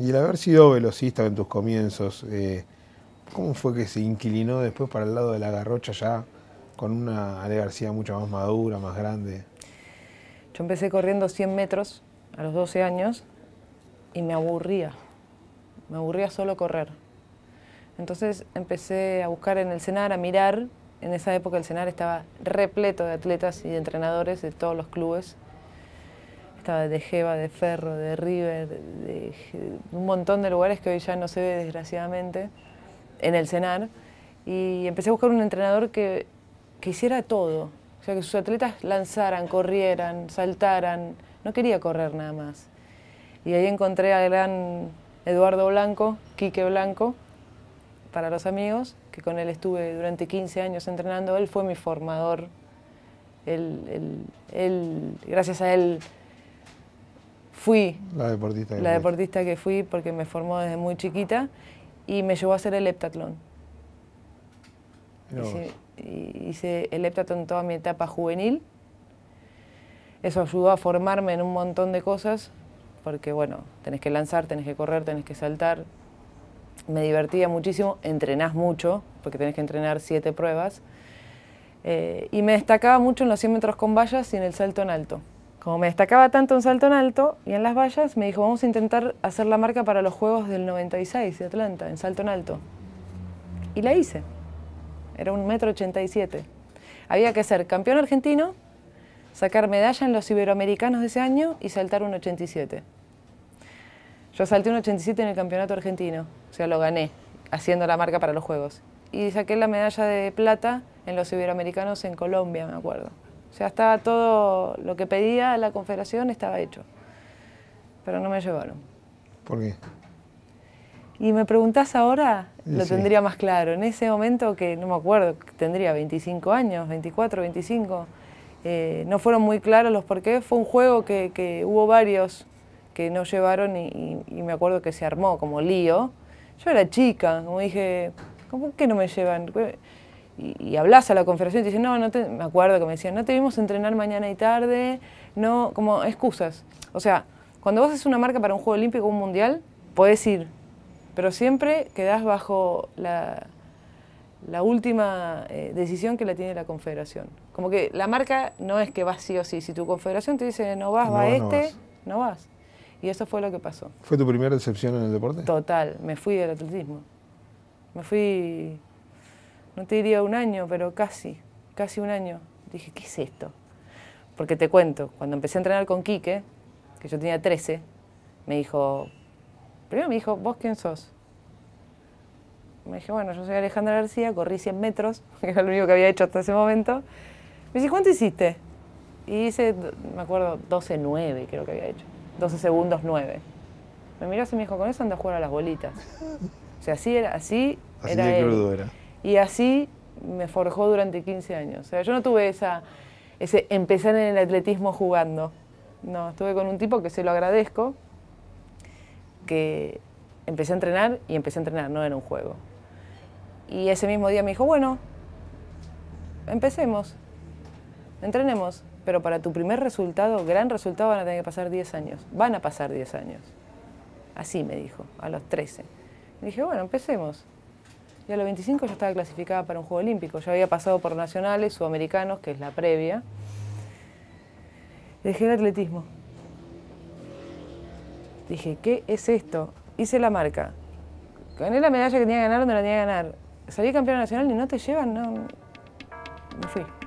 Y el haber sido velocista en tus comienzos, eh, ¿cómo fue que se inclinó después para el lado de la garrocha ya con una Ale García mucho más madura, más grande? Yo empecé corriendo 100 metros a los 12 años y me aburría. Me aburría solo correr. Entonces empecé a buscar en el cenar, a mirar. En esa época el cenar estaba repleto de atletas y de entrenadores de todos los clubes de Jeva, de Ferro, de River, de, un montón de lugares que hoy ya no se ve desgraciadamente en el cenar. Y empecé a buscar un entrenador que, que hiciera todo. O sea, que sus atletas lanzaran, corrieran, saltaran. No quería correr nada más. Y ahí encontré al gran Eduardo Blanco, Quique Blanco, para los amigos, que con él estuve durante 15 años entrenando. Él fue mi formador. Él, él gracias a él fui. La deportista que fui porque me formó desde muy chiquita y me llevó a hacer el heptatlón. Hice, el heptatlón toda mi etapa juvenil. Eso ayudó a formarme en un montón de cosas porque, bueno, tenés que lanzar, tenés que correr, tenés que saltar. Me divertía muchísimo, entrenás mucho porque tenés que entrenar siete pruebas. Eh, y me destacaba mucho en los 100 metros con vallas y en el salto en alto. Como me destacaba tanto en salto en alto y en las vallas, me dijo, vamos a intentar hacer la marca para los Juegos del 96 de Atlanta, en salto en alto. Y la hice. Era un metro 87. Había que ser campeón argentino, sacar medalla en los iberoamericanos de ese año y saltar un 87. Yo salté un 87 en el campeonato argentino, o sea, lo gané, haciendo la marca para los Juegos. Y saqué la medalla de plata en los iberoamericanos en Colombia, me acuerdo. O sea, estaba todo lo que pedía la Confederación estaba hecho, pero no me llevaron. ¿Por qué? Y me preguntás ahora, lo tendría más claro. En ese momento, que no me acuerdo, tendría 25 años, 24, 25, eh, no fueron muy claros los por qué. Fue un juego que, hubo varios que no llevaron y, me acuerdo que se armó como lío. Yo era chica, como dije, ¿cómo que no me llevan? y, hablas a la confederación y te dicen, no, no te, me acuerdo que me decían, no te vimos entrenar mañana y tarde, no, como excusas. O sea, cuando vos haces una marca para un Juego Olímpico o un Mundial, podés ir, pero siempre quedás bajo la, última eh, decisión que la tiene la confederación. Como que la marca no es que vas sí o sí, si tu confederación te dice no vas, va este, no vas. Y eso fue lo que pasó. ¿Fue tu primera decepción en el deporte? Total, me fui del atletismo. Me fui no te diría un año, pero casi, casi un año. Dije, ¿qué es esto? Porque te cuento, cuando empecé a entrenar con Quique, que yo tenía 13, me dijo, primero me dijo, ¿vos quién sos? Me dije, bueno, yo soy Alejandra García, corrí 100 metros, que era lo único que había hecho hasta ese momento. Me dice, ¿cuánto hiciste? Y hice, me acuerdo, 12-9 creo que había hecho. 12 segundos 9. Me miró y me dijo, con eso anda a jugar a las bolitas. O sea, así era, así, era. Y así me forjó durante 15 años. O sea, yo no tuve esa, ese empezar en el atletismo jugando. No, estuve con un tipo que se lo agradezco, que empecé a entrenar y empecé a entrenar, no era un juego. Y ese mismo día me dijo, bueno, empecemos, entrenemos, pero para tu primer resultado, gran resultado, van a tener que pasar 10 años. Van a pasar 10 años. Así me dijo, a los 13. Y dije, bueno, empecemos y a los 25 ya estaba clasificada para un Juego Olímpico. Ya había pasado por nacionales, sudamericanos, que es la previa. Dejé el atletismo. Dije, ¿qué es esto? Hice la marca. Gané la medalla que tenía que ganar donde la tenía que ganar. Salí campeona nacional y no te llevan, no. Me fui.